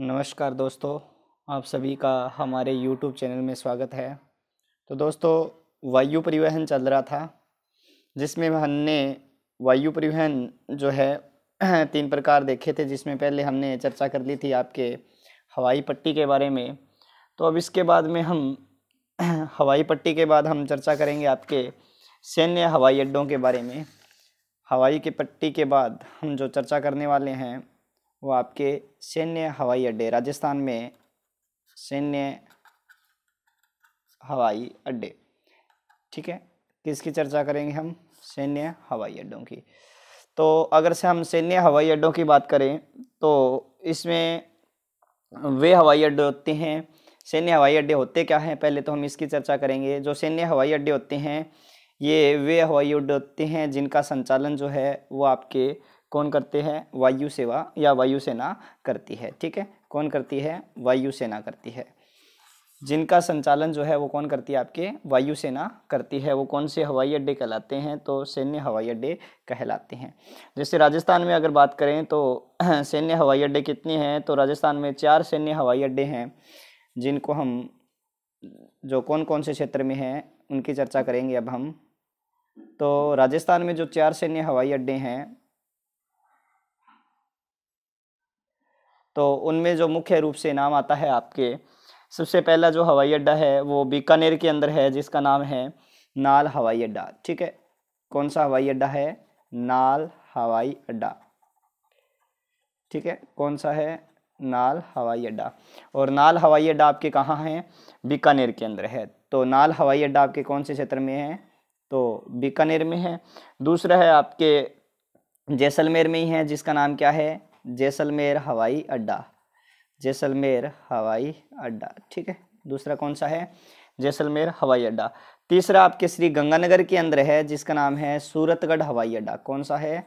नमस्कार दोस्तों आप सभी का हमारे YouTube चैनल में स्वागत है तो दोस्तों वायु परिवहन चल रहा था जिसमें हमने वायु परिवहन जो है तीन प्रकार देखे थे जिसमें पहले हमने चर्चा कर ली थी आपके हवाई पट्टी के बारे में तो अब इसके बाद में हम हवाई पट्टी के बाद हम चर्चा करेंगे आपके सैन्य हवाई अड्डों के बारे में हवाई की पट्टी के बाद हम जो चर्चा करने वाले हैं वो आपके सैन्य हवाई अड्डे राजस्थान में सैन्य हवाई अड्डे ठीक है किसकी चर्चा करेंगे हम सैन्य हवाई अड्डों की तो अगर से हम सैन्य हवाई अड्डों की बात करें तो इसमें वे हवाई अड्डे होते हैं सैन्य हवाई अड्डे होते क्या हैं पहले तो हम इसकी चर्चा करेंगे जो सैन्य हवाई अड्डे होते हैं ये वे हवाई अड्डे होते हैं जिनका संचालन जो है वो आपके कौन करते हैं वायु सेवा या वायुसेना करती है ठीक है कौन करती है वायुसेना करती है जिनका संचालन जो है वो कौन करती है आपके वायुसेना करती है वो कौन से हवाई अड्डे कहलाते हैं तो सैन्य हवाई अड्डे कहलाते हैं जैसे राजस्थान में अगर बात करें तो सैन्य हवाई अड्डे कितने हैं तो राजस्थान में चार सैन्य हवाई अड्डे हैं जिनको हम जो कौन कौन से क्षेत्र में हैं उनकी चर्चा करेंगे अब हम तो राजस्थान में जो चार सैन्य हवाई अड्डे हैं तो उनमें जो मुख्य रूप से नाम आता है आपके सबसे पहला जो हवाई अड्डा है वो बीकानेर के अंदर है जिसका नाम है नाल हवाई अड्डा ठीक है कौन सा हवाई अड्डा है नाल हवाई अड्डा ठीक है कौन सा है नाल हवाई अड्डा और नाल हवाई अड्डा आपके कहाँ हैं बीकानेर के अंदर है तो नाल हवाई अड्डा आपके कौन से क्षेत्र में है तो बीकानेर में है दूसरा है आपके जैसलमेर में ही है जिसका नाम क्या है जैसलमेर हवाई अड्डा जैसलमेर हवाई अड्डा ठीक है दूसरा कौन सा है जैसलमेर हवाई अड्डा तीसरा आपके श्री गंगानगर के अंदर है जिसका नाम है सूरतगढ़ हवाई अड्डा कौन सा है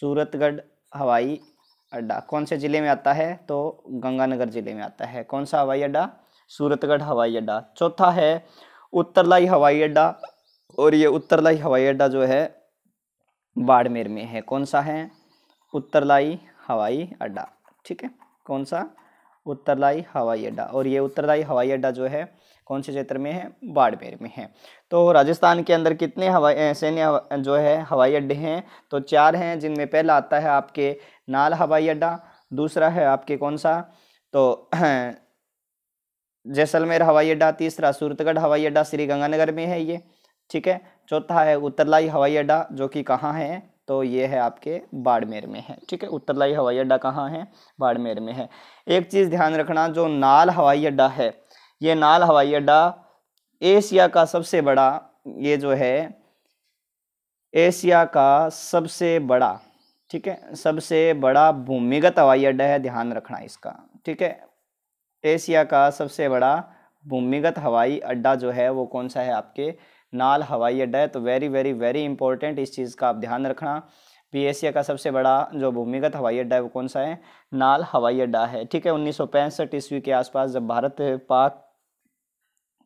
सूरतगढ़ हवाई अड्डा कौन से ज़िले में आता है तो गंगानगर ज़िले में आता है कौन सा हवाई अड्डा सूरतगढ़ हवाई अड्डा चौथा है उत्तरलाई हवाई अड्डा और ये उत्तरलाई हवाई अड्डा जो है बाड़मेर में है कौन सा है उत्तरलाई हवाई अड्डा ठीक है कौन सा उत्तरदायी हवाई अड्डा और ये उत्तरदायी हवाई अड्डा जो है कौन से क्षेत्र में है बाड़मेर में है तो राजस्थान के अंदर कितने हवाई सैन्य जो है हवाई अड्डे हैं तो चार हैं जिनमें पहला आता है आपके नाल हवाई अड्डा दूसरा है आपके कौन सा तो जैसलमेर हवाई अड्डा तीसरा सूरतगढ़ हवाई अड्डा श्रीगंगानगर में है ये ठीक है चौथा है उत्तरलाई हवाई अड्डा जो कि कहाँ है तो ये है आपके बाड़मेर में है ठीक है उत्तरलाई हवाई अड्डा कहाँ है बाड़मेर में है एक चीज़ ध्यान रखना जो नाल हवाई अड्डा है ये नाल हवाई अड्डा एशिया का सबसे बड़ा ये जो है एशिया का सबसे बड़ा ठीक है सबसे बड़ा भूमिगत हवाई अड्डा है ध्यान रखना इसका ठीक है एशिया का सबसे बड़ा भूमिगत हवाई अड्डा जो है वो कौन सा है आपके नाल हवाई अड्डा है तो वेरी वेरी वेरी इंपॉर्टेंट इस चीज़ का आप ध्यान रखना पी एशिया का सबसे बड़ा जो भूमिगत हवाई अड्डा है वो कौन सा है नाल हवाई अड्डा है ठीक है उन्नीस ईस्वी के आसपास जब भारत पाक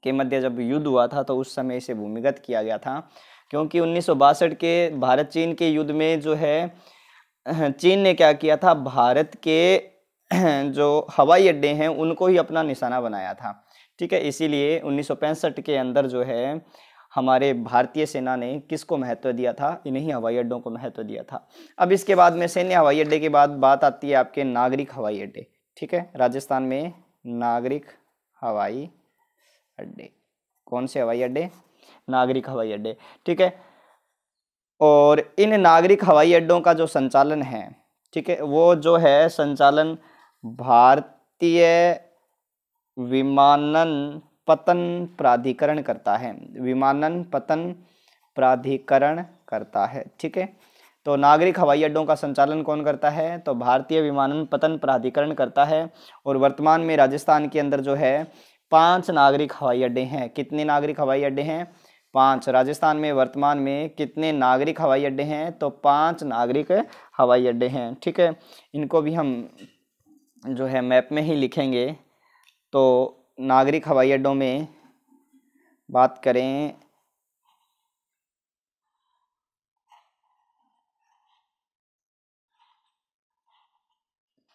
के मध्य जब युद्ध हुआ था तो उस समय इसे भूमिगत किया गया था क्योंकि उन्नीस के भारत चीन के युद्ध में जो है चीन ने क्या किया था भारत के जो हवाई अड्डे हैं उनको ही अपना निशाना बनाया था ठीक है इसीलिए उन्नीस के अंदर जो है हमारे भारतीय सेना ने किसको महत्व दिया था इन्हीं हवाई अड्डों को महत्व दिया था अब इसके बाद में सैन्य हवाई अड्डे के बाद बात आती है आपके नागरिक हवाई अड्डे ठीक है राजस्थान में नागरिक हवाई अड्डे कौन से हवाई अड्डे नागरिक हवाई अड्डे ठीक है और इन नागरिक हवाई अड्डों का जो संचालन है ठीक है वो जो है संचालन भारतीय विमानन पतन प्राधिकरण करता है विमानन पतन प्राधिकरण करता है ठीक है तो नागरिक हवाई अड्डों का संचालन कौन करता है तो भारतीय विमानन पतन प्राधिकरण करता है और वर्तमान में राजस्थान के अंदर जो है पांच नागरिक हवाई अड्डे हैं कितने नागरिक हवाई अड्डे हैं पांच राजस्थान में वर्तमान में कितने नागरिक हवाई अड्डे हैं तो पांच नागरिक हवाई अड्डे हैं ठीक है इनको भी हम जो है मैप में ही लिखेंगे तो नागरिक हवाई अड्डों में बात करें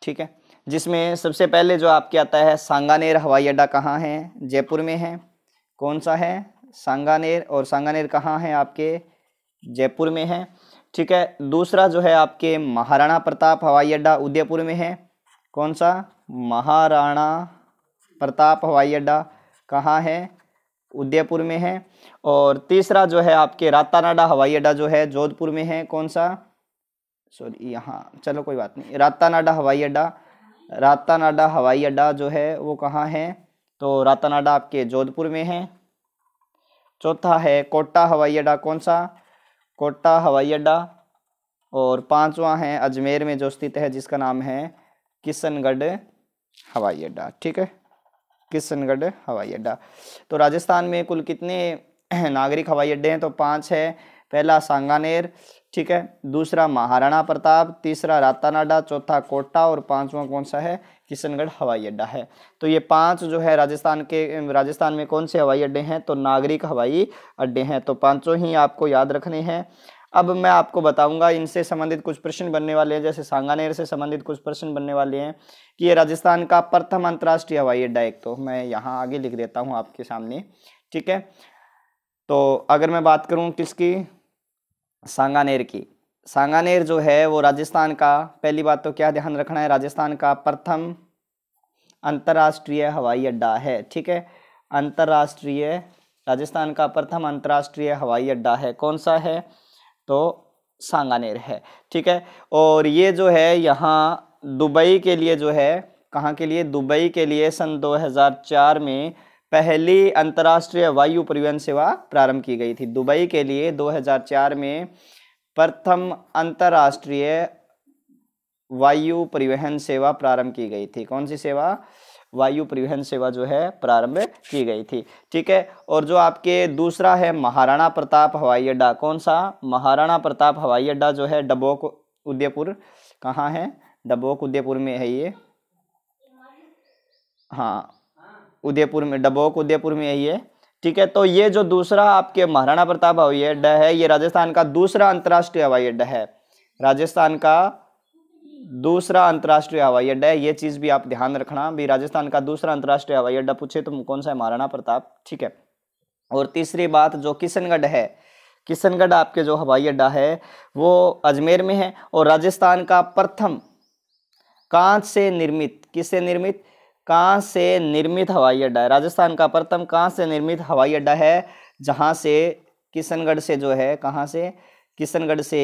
ठीक है जिसमें सबसे पहले जो आपके आता है सांगानेर हवाई अड्डा कहाँ है जयपुर में है कौन सा है सांगानेर और सांगानेर कहाँ है आपके जयपुर में है ठीक है दूसरा जो है आपके महाराणा प्रताप हवाई अड्डा उदयपुर में है कौन सा महाराणा प्रताप हवाई अड्डा कहाँ है उदयपुर में है और तीसरा जो है आपके रातानाडा हवाई अड्डा जो है जोधपुर में है कौन सा सॉरी यहाँ चलो कोई बात नहीं रातानाडा हवाई अड्डा रातानाडा हवाई अड्डा जो है वो कहाँ है तो रातानाडा आपके जोधपुर में है चौथा है कोटा हवाई अड्डा कौन सा कोटा हवाई अड्डा और पांचवा है अजमेर में जो स्थित है जिसका नाम है किशनगढ़ हवाई अड्डा ठीक है किशनगढ़ हवाई अड्डा तो राजस्थान में कुल कितने नागरिक हवाई अड्डे हैं तो पाँच है पहला सांगानेर ठीक है दूसरा महाराणा प्रताप तीसरा रातानाडा चौथा कोटा और पांचवा कौन सा है किशनगढ़ हवाई अड्डा है तो ये पांच जो है राजस्थान के राजस्थान में कौन से हवाई अड्डे हैं तो नागरिक हवाई अड्डे हैं तो पांचों ही आपको याद रखने हैं अब मैं आपको बताऊंगा इनसे संबंधित कुछ प्रश्न बनने वाले हैं जैसे सांगानेर से संबंधित कुछ प्रश्न बनने वाले हैं कि ये राजस्थान का प्रथम अंतर्राष्ट्रीय हवाई अड्डा एक तो मैं यहाँ आगे लिख देता हूँ आपके सामने ठीक है तो अगर मैं बात करूँ किसकी सांगानेर की सांगानेर जो है वो राजस्थान का पहली बात तो क्या ध्यान रखना है राजस्थान का प्रथम अंतर्राष्ट्रीय हवाई अड्डा है ठीक है अंतर्राष्ट्रीय राजस्थान का प्रथम अंतर्राष्ट्रीय हवाई अड्डा है कौन सा है तो सांगानेर है ठीक है और ये जो है यहाँ दुबई के लिए जो है कहाँ के लिए दुबई के लिए सन 2004 में पहली अंतर्राष्ट्रीय वायु परिवहन सेवा प्रारंभ की गई थी दुबई के लिए 2004 में प्रथम अंतर्राष्ट्रीय वायु परिवहन सेवा प्रारंभ की गई थी कौन सी सेवा वायु परिवहन सेवा जो है प्रारंभ की गई थी ठीक है और जो आपके दूसरा है महाराणा प्रताप हवाई अड्डा कौन सा महाराणा प्रताप हवाई अड्डा जो है डबोक उदयपुर कहाँ है डबोक उदयपुर में है ये हाँ उदयपुर में डबोक उदयपुर में है ये ठीक है तो ये जो दूसरा आपके महाराणा प्रताप हवाई अड्डा है ये राजस्थान का दूसरा अंतर्राष्ट्रीय हवाई अड्डा है राजस्थान का दूसरा अंतर्राष्ट्रीय हवाई अड्डा है ये चीज़ भी आप ध्यान रखना भी राजस्थान का दूसरा अंतर्राष्ट्रीय हवाई अड्डा पूछे तो कौन सा है महाराणा प्रताप ठीक है और तीसरी बात जो किशनगढ़ है किशनगढ़ आपके जो हवाई अड्डा है वो अजमेर में है और राजस्थान का प्रथम कांच से निर्मित किससे निर्मित कांच से निर्मित हवाई अड्डा है राजस्थान का प्रथम कांच से निर्मित हवाई अड्डा है जहाँ से किशनगढ़ से जो है कहाँ से किशनगढ़ से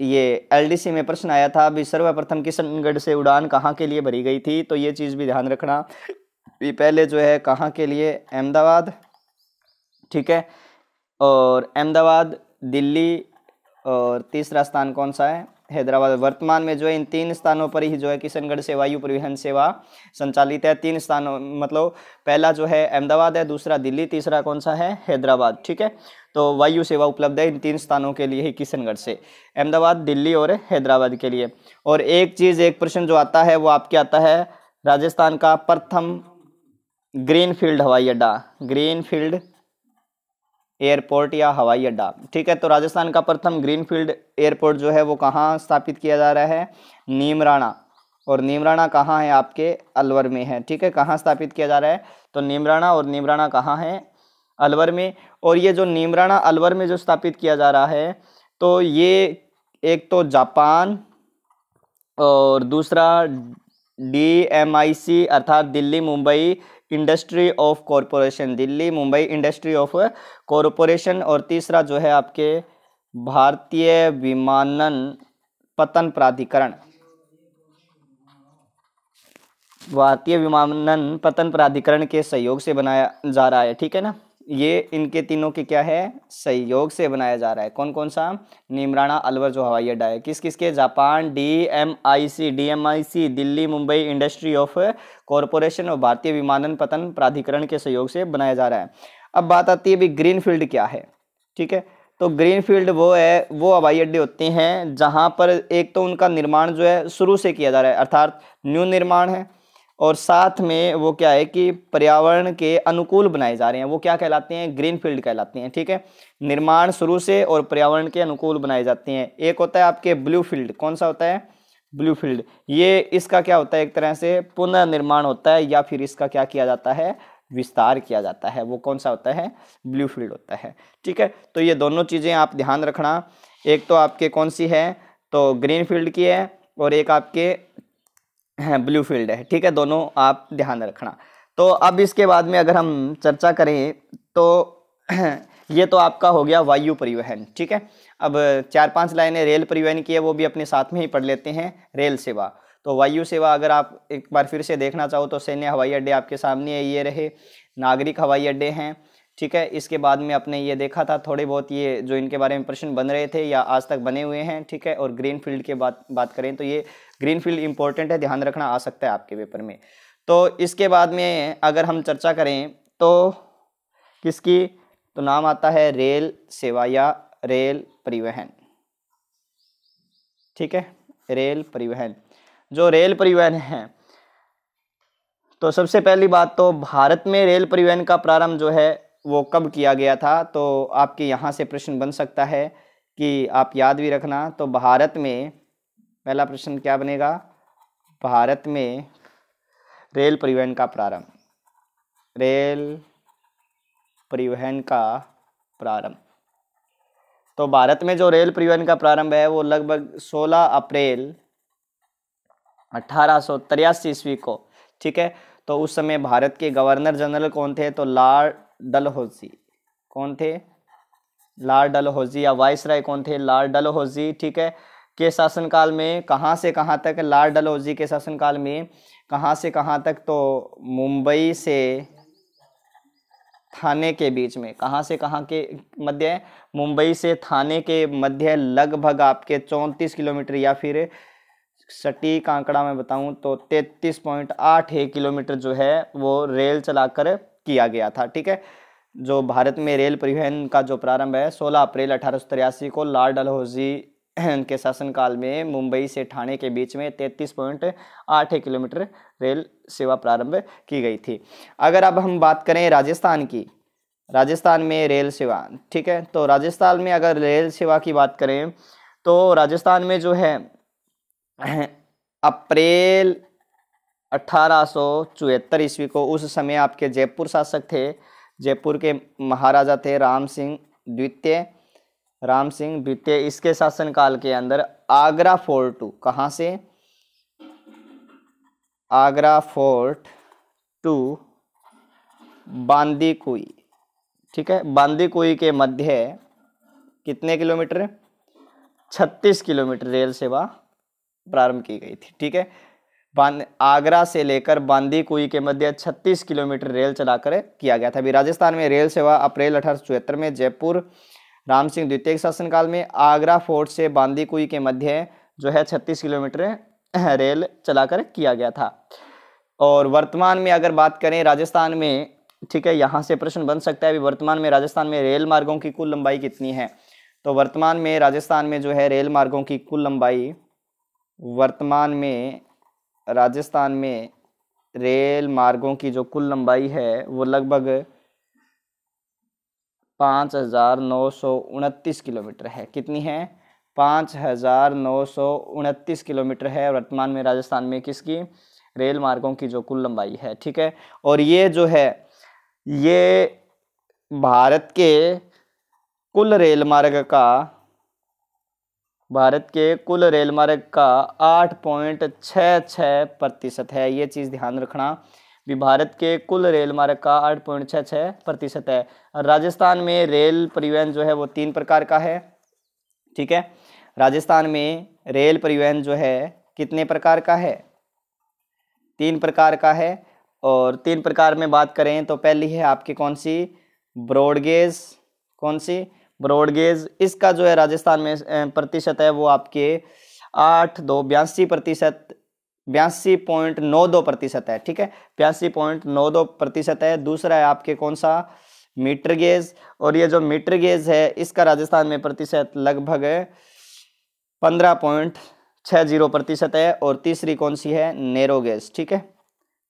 ये एलडीसी में प्रश्न आया था अभी सर्वप्रथम किशनगढ़ से उड़ान कहाँ के लिए भरी गई थी तो ये चीज़ भी ध्यान रखना भी पहले जो है कहाँ के लिए अहमदाबाद ठीक है और अहमदाबाद दिल्ली और तीसरा स्थान कौन सा है हैदराबाद वर्तमान में जो है इन तीन स्थानों पर ही जो है किशनगढ़ से वायु परिवहन सेवा संचालित है तीन स्थानों मतलब पहला जो है अहमदाबाद है दूसरा दिल्ली तीसरा कौन सा है हैदराबाद ठीक है तो वायु सेवा उपलब्ध है इन तीन स्थानों के लिए ही किशनगढ़ से अहमदाबाद दिल्ली और हैदराबाद के लिए और एक चीज़ एक प्रश्न जो आता है वो आपके आता है राजस्थान का प्रथम ग्रीन फील्ड हवाई अड्डा ग्रीन फील्ड एयरपोर्ट या हवाई अड्डा ठीक है तो राजस्थान का प्रथम ग्रीनफील्ड एयरपोर्ट जो है वो कहाँ स्थापित किया जा रहा है नीमराणा और नीमराणा कहाँ है आपके अलवर में है ठीक है कहाँ स्थापित किया जा रहा है तो नीमराणा और नीमराणा कहाँ है अलवर में और ये जो नीमराणा अलवर में जो स्थापित किया जा रहा है तो ये एक तो जापान और दूसरा डी एम आई सी अर्थात Delhi Mumbai industry of corporation Delhi Mumbai industry of corporation और तीसरा जो है आपके भारतीय विमानन पतन प्राधिकरण भारतीय विमानन पतन प्राधिकरण के सहयोग से बनाया जा रहा है ठीक है ना ये इनके तीनों के क्या है सहयोग से बनाया जा रहा है कौन कौन सा निमराना अलवर जो हवाई अड्डा है किस किस के Japan D M I C D M I C Delhi Mumbai industry of corporation और भारतीय विमानन पतन प्राधिकरण के सहयोग से बनाया जा रहा है अब बात आती है भी ग्रीन फील्ड क्या है ठीक है तो ग्रीन फील्ड वो है वो हवाई अड्डे होते हैं जहाँ पर एक तो उनका निर्माण जो है शुरू से किया जा रहा है अर्थात न्यू निर्माण है और साथ में वो क्या है कि पर्यावरण के अनुकूल बनाए जा रहे हैं वो क्या कहलाते हैं ग्रीन फील्ड कहलाते हैं ठीक है निर्माण शुरू से और पर्यावरण के अनुकूल बनाए जाते हैं एक होता है आपके ब्लू फील्ड कौन सा होता है ब्लू फील्ड ये इसका क्या होता है एक तरह से पुनर्निर्माण होता है या फिर इसका क्या किया जाता है विस्तार किया जाता है वो कौन सा होता है ब्लू फील्ड होता है ठीक है तो ये दोनों चीज़ें आप ध्यान रखना एक तो आपके कौन सी है तो ग्रीन फील्ड की है और एक आपके हैं ब्लू फील्ड है ठीक है दोनों आप ध्यान रखना तो अब इसके बाद में अगर हम चर्चा करें तो ये तो आपका हो गया वायु परिवहन ठीक है अब चार पांच लाइनें रेल परिवहन की है वो भी अपने साथ में ही पढ़ लेते हैं रेल सेवा तो वायु सेवा अगर आप एक बार फिर से देखना चाहो तो सैन्य हवाई अड्डे आपके सामने है ये रहे नागरिक हवाई अड्डे हैं ठीक है इसके बाद में आपने ये देखा था थोड़े बहुत ये जो इनके बारे में प्रश्न बन रहे थे या आज तक बने हुए हैं ठीक है और ग्रीन फील्ड के बात बात करें तो ये ग्रीन फील्ड इंपॉर्टेंट है ध्यान रखना आ सकता है आपके पेपर में तो इसके बाद में अगर हम चर्चा करें तो किसकी तो नाम आता है रेल सेवा या रेल परिवहन ठीक है रेल परिवहन जो रेल परिवहन है तो सबसे पहली बात तो भारत में रेल परिवहन का प्रारंभ जो है वो कब किया गया था तो आपके यहाँ से प्रश्न बन सकता है कि आप याद भी रखना तो भारत में पहला प्रश्न क्या बनेगा भारत में रेल परिवहन का प्रारंभ रेल परिवहन का प्रारंभ तो भारत में जो रेल परिवहन का प्रारंभ है वो लगभग 16 अप्रैल अठारह ईस्वी को ठीक है तो उस समय भारत के गवर्नर जनरल कौन थे तो लार डलहौजी कौन थे लार डलहौजी या वाइस राय कौन थे लार्ड डलहौजी ठीक है के शासनकाल में कहाँ से कहाँ तक लाल डलहौजी के शासनकाल में कहाँ से कहाँ तक तो मुंबई से थाने के बीच में कहाँ से कहाँ के मध्य मुंबई से थाने के मध्य लगभग आपके चौंतीस किलोमीटर या फिर सटीक आंकड़ा मैं बताऊं तो तैतीस पॉइंट आठ एक किलोमीटर जो है वो रेल चलाकर किया गया था ठीक है जो भारत में रेल परिवहन का जो प्रारंभ है 16 अप्रैल अठारह को लाल डलहौजी के शासनकाल में मुंबई से ठाणे के बीच में तैंतीस पॉइंट आठ किलोमीटर रेल सेवा प्रारंभ की गई थी अगर अब हम बात करें राजस्थान की राजस्थान में रेल सेवा ठीक है तो राजस्थान में अगर रेल सेवा की बात करें तो राजस्थान में जो है अप्रैल अठारह ईस्वी को उस समय आपके जयपुर शासक थे जयपुर के महाराजा थे राम सिंह द्वितीय राम सिंह द्वितीय इसके शासनकाल के अंदर आगरा फोर्ट टू कहाँ से आगरा फोर्ट टू बांदीकुई ठीक है बांदीकुई के मध्य कितने किलोमीटर छत्तीस किलोमीटर रेल सेवा प्रारंभ की गई थी ठीक है आगरा से लेकर बांदी कुई के मध्य 36 किलोमीटर रेल चलाकर किया गया था अभी राजस्थान में रेल सेवा अप्रैल अठारह में जयपुर राम सिंह द्वितीय के शासनकाल में आगरा फोर्ट से बांदीकुई के मध्य जो है छत्तीस किलोमीटर रेल चलाकर किया गया था और वर्तमान में अगर बात करें राजस्थान में ठीक है यहाँ से प्रश्न बन सकता है अभी वर्तमान में राजस्थान में रेल मार्गों की कुल लंबाई कितनी है तो वर्तमान में राजस्थान में जो है रेल मार्गों की कुल लंबाई वर्तमान में राजस्थान में रेल मार्गों की जो कुल लंबाई है वो लगभग पाँच हज़ार नौ सौ उनतीस किलोमीटर है कितनी है पाँच हज़ार नौ सौ उनतीस किलोमीटर है वर्तमान में राजस्थान में किसकी रेल मार्गों की जो कुल लंबाई है ठीक है और ये जो है ये भारत के कुल रेल मार्ग का भारत के कुल रेल मार्ग का आठ पॉइंट छः छः प्रतिशत है ये चीज़ ध्यान रखना भी भारत के कुल रेल मार्ग का आठ पॉइंट छः छः प्रतिशत है और राजस्थान में रेल परिवहन जो है वो तीन प्रकार का है ठीक है राजस्थान में रेल परिवहन जो है कितने प्रकार का है तीन प्रकार का है और तीन प्रकार में बात करें तो पहली है आपकी कौन सी ब्रॉडगेज कौन सी ब्रॉडगेज इसका जो है राजस्थान में प्रतिशत है वो आपके आठ दो बयासी प्रतिशत बयासी पॉइंट नौ दो प्रतिशत है ठीक है बयासी पॉइंट नौ दो प्रतिशत है दूसरा है आपके कौन सा मीटर गेज और ये जो मीटर गेज है इसका राजस्थान में प्रतिशत लगभग पंद्रह पॉइंट छः जीरो प्रतिशत है और तीसरी कौन सी है नेरो गेज ठीक है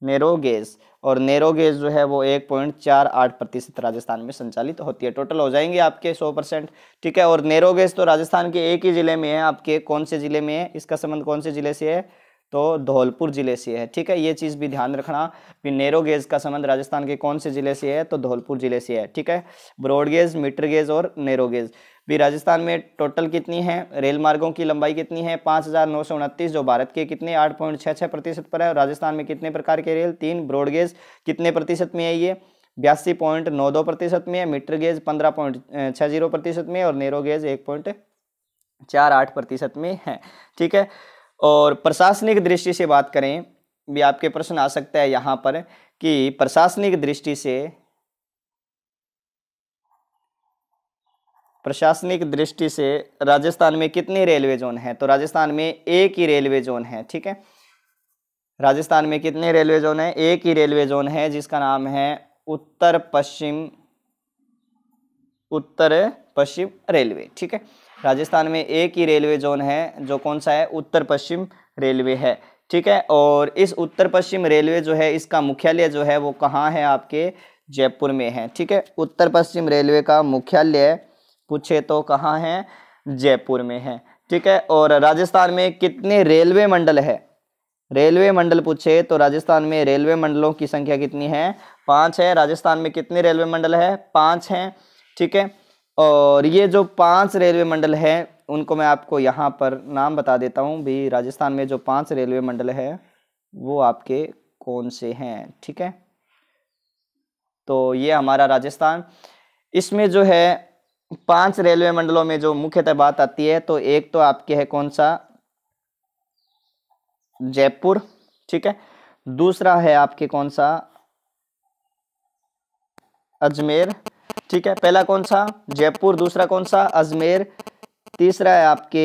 नेरो गेज और नेरो गेज जो है वो एक पॉइंट चार आठ प्रतिशत राजस्थान में संचालित होती है टोटल हो जाएंगे आपके सौ परसेंट ठीक है और नेरो गेज तो राजस्थान के एक ही जिले में है आपके कौन से जिले में है इसका संबंध कौन से जिले से है तो धौलपुर ज़िले से है ठीक है ये चीज़ भी ध्यान रखना फिर नेरो गेज का संबंध राजस्थान के कौन से ज़िले से है तो धौलपुर ज़िले से है ठीक है ब्रॉड गेज मीटर गेज और नेरो गेज भी राजस्थान में टोटल कितनी है रेल मार्गों की लंबाई कितनी है पाँच हज़ार नौ सौ उनतीस जो भारत के कितने आठ पॉइंट छः छः प्रतिशत पर है और राजस्थान में कितने प्रकार के रेल तीन ब्रॉड गेज कितने प्रतिशत में है ये बयासी पॉइंट नौ दो प्रतिशत में है मीटर गेज पंद्रह पॉइंट छः जीरो प्रतिशत में और नेरो गेज एक पॉइंट चार आठ प्रतिशत में है ठीक है और प्रशासनिक दृष्टि से बात करें भी आपके प्रश्न आ सकता है यहाँ पर कि प्रशासनिक दृष्टि से प्रशासनिक दृष्टि से राजस्थान में कितने रेलवे जोन हैं तो राजस्थान में एक ही रेलवे जोन है ठीक है राजस्थान में कितने रेलवे जोन है एक ही रेलवे जोन है जिसका नाम है उत्तर पश्चिम उत्तर पश्चिम रेलवे ठीक है राजस्थान में एक ही रेलवे जोन है जो कौन सा है उत्तर पश्चिम रेलवे है ठीक है और इस उत्तर पश्चिम रेलवे जो है इसका मुख्यालय जो है वो कहाँ है आपके जयपुर में है ठीक है उत्तर पश्चिम रेलवे का मुख्यालय पूछे तो कहाँ है जयपुर में है ठीक है और राजस्थान में कितने रेलवे मंडल है रेलवे मंडल पूछे तो राजस्थान में रेलवे मंडलों की संख्या कितनी है पाँच है राजस्थान में कितने रेलवे मंडल है पाँच हैं ठीक है और ये जो पांच रेलवे मंडल है उनको मैं आपको यहाँ पर नाम बता देता हूँ भी राजस्थान में जो पांच रेलवे मंडल है वो आपके कौन से हैं ठीक है तो ये हमारा राजस्थान इसमें जो है पांच रेलवे मंडलों में जो मुख्यतः बात आती है तो एक तो आपके है कौन सा जयपुर ठीक है दूसरा है आपके कौन सा अजमेर ठीक है पहला कौन सा जयपुर दूसरा कौन सा अजमेर तीसरा है आपके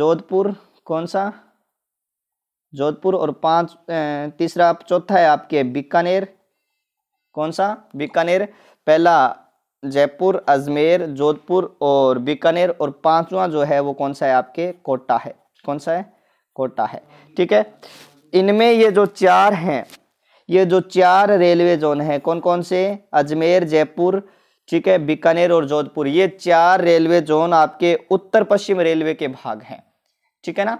जोधपुर कौन सा जोधपुर और पांच तीसरा चौथा है आपके बीकानेर कौन सा बीकानेर पहला जयपुर अजमेर जोधपुर और बीकानेर और पांचवा जो है वो कौन सा है आपके कोटा है कौन सा है कोटा है ठीक है इनमें ये जो चार हैं ये जो चार रेलवे जोन हैं कौन कौन से अजमेर जयपुर ठीक है बीकानेर और जोधपुर ये चार रेलवे जोन आपके उत्तर पश्चिम रेलवे के भाग हैं ठीक है ना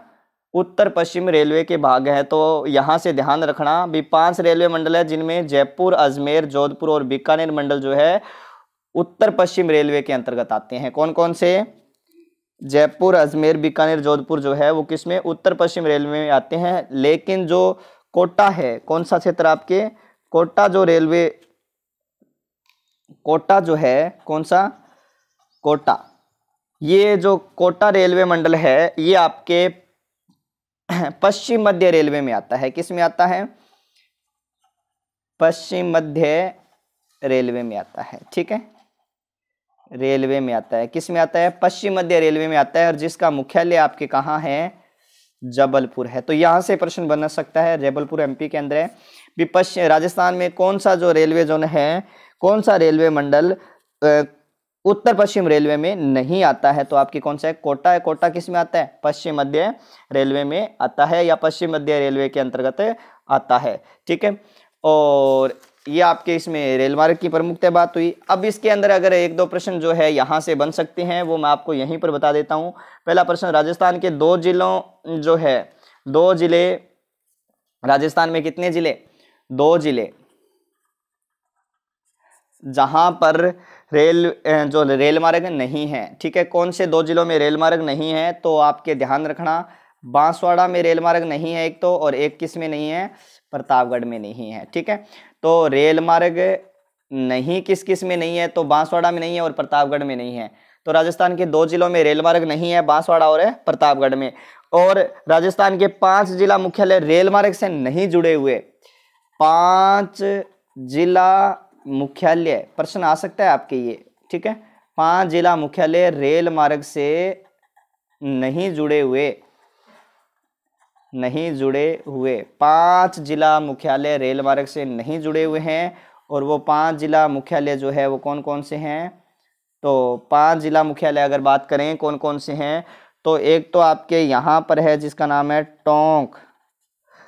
उत्तर पश्चिम रेलवे के भाग है तो यहाँ से ध्यान रखना भी पांच रेलवे मंडल है जिनमें जयपुर अजमेर जोधपुर और बीकानेर मंडल जो है उत्तर पश्चिम रेलवे के अंतर्गत आते हैं कौन कौन से जयपुर अजमेर बीकानेर जोधपुर जो है वो किसमें उत्तर पश्चिम रेलवे में आते हैं लेकिन जो कोटा है कौन सा क्षेत्र आपके कोटा जो रेलवे कोटा जो है कौन सा कोटा ये जो कोटा रेलवे मंडल है ये आपके पश्चिम मध्य रेलवे में आता है किस में आता है पश्चिम मध्य रेलवे में आता है ठीक है रेलवे में आता है किस में आता है पश्चिम मध्य रेलवे में आता है और जिसका मुख्यालय आपके कहाँ है जबलपुर है तो यहाँ से प्रश्न बन सकता है जबलपुर एमपी के अंदर है विपक्ष राजस्थान में कौन सा जो रेलवे जोन है कौन सा रेलवे मंडल उत्तर पश्चिम रेलवे में नहीं आता है तो आपकी कौन सा है कोटा है कोटा किस में आता है पश्चिम मध्य रेलवे में आता है या पश्चिम मध्य रेलवे के अंतर्गत आता है ठीक है और ये आपके इसमें रेल मार्ग की प्रमुखता बात हुई अब इसके अंदर अगर एक दो प्रश्न जो है यहाँ से बन सकते हैं वो मैं आपको यहीं पर बता देता हूँ पहला प्रश्न राजस्थान के दो जिलों जो है दो जिले राजस्थान में कितने जिले दो जिले जहाँ पर रेल जो रेल मार्ग नहीं है ठीक है कौन से दो जिलों में रेल मार्ग नहीं है तो आपके ध्यान रखना बांसवाड़ा में रेल मार्ग नहीं है एक तो और एक किस में नहीं है प्रतापगढ़ में नहीं है ठीक है तो रेल मार्ग नहीं किस किस में नहीं है तो बांसवाड़ा में नहीं है और प्रतापगढ़ में नहीं है तो राजस्थान के दो जिलों में रेल मार्ग नहीं है बांसवाड़ा और है प्रतापगढ़ में और राजस्थान के पांच जिला मुख्यालय रेल मार्ग से नहीं जुड़े हुए पांच जिला मुख्यालय प्रश्न आ सकता है आपके ये ठीक है पांच जिला मुख्यालय रेल मार्ग से नहीं जुड़े हुए नहीं जुड़े हुए पांच जिला मुख्यालय रेल मार्ग से नहीं जुड़े हुए हैं और वो पांच जिला मुख्यालय जो है वो कौन कौन से हैं तो पांच जिला मुख्यालय अगर बात करें कौन कौन से हैं तो एक तो आपके यहाँ पर है जिसका नाम है टोंक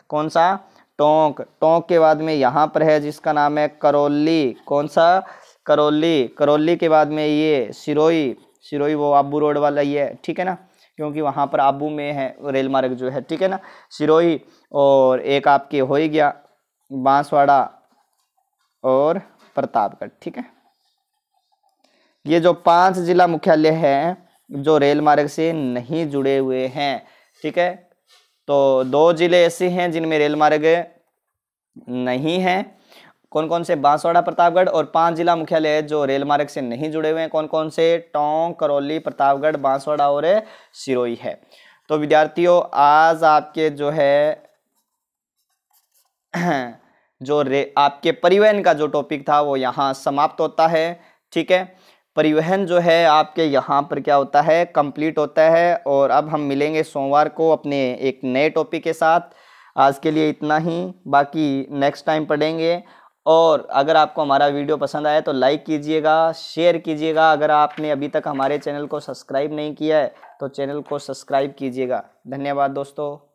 कौन सा टोंक टोंक के बाद में यहाँ पर है जिसका नाम है करौली कौन सा करौली करौली के बाद में ये सिरोई सिरोई वो आबू रोड वाला ये ठीक है ना क्योंकि वहाँ पर आबू में है रेल मार्ग जो है ठीक है ना सिरोही और एक आपके हो ही गया बांसवाड़ा और प्रतापगढ़ ठीक है ये जो पांच जिला मुख्यालय हैं जो रेल मार्ग से नहीं जुड़े हुए हैं ठीक है तो दो जिले ऐसे हैं जिनमें रेल मार्ग नहीं है कौन कौन से बांसवाड़ा प्रतापगढ़ और पांच जिला मुख्यालय है जो रेल मार्ग से नहीं जुड़े हुए हैं कौन कौन से टोंक करौली प्रतापगढ़ बांसवाड़ा और सिरोई है तो विद्यार्थियों आज आपके जो है जो रे आपके परिवहन का जो टॉपिक था वो यहाँ समाप्त होता है ठीक है परिवहन जो है आपके यहाँ पर क्या होता है कंप्लीट होता है और अब हम मिलेंगे सोमवार को अपने एक नए टॉपिक के साथ आज के लिए इतना ही बाकी नेक्स्ट टाइम पढ़ेंगे और अगर आपको हमारा वीडियो पसंद आया तो लाइक कीजिएगा शेयर कीजिएगा अगर आपने अभी तक हमारे चैनल को सब्सक्राइब नहीं किया है तो चैनल को सब्सक्राइब कीजिएगा धन्यवाद दोस्तों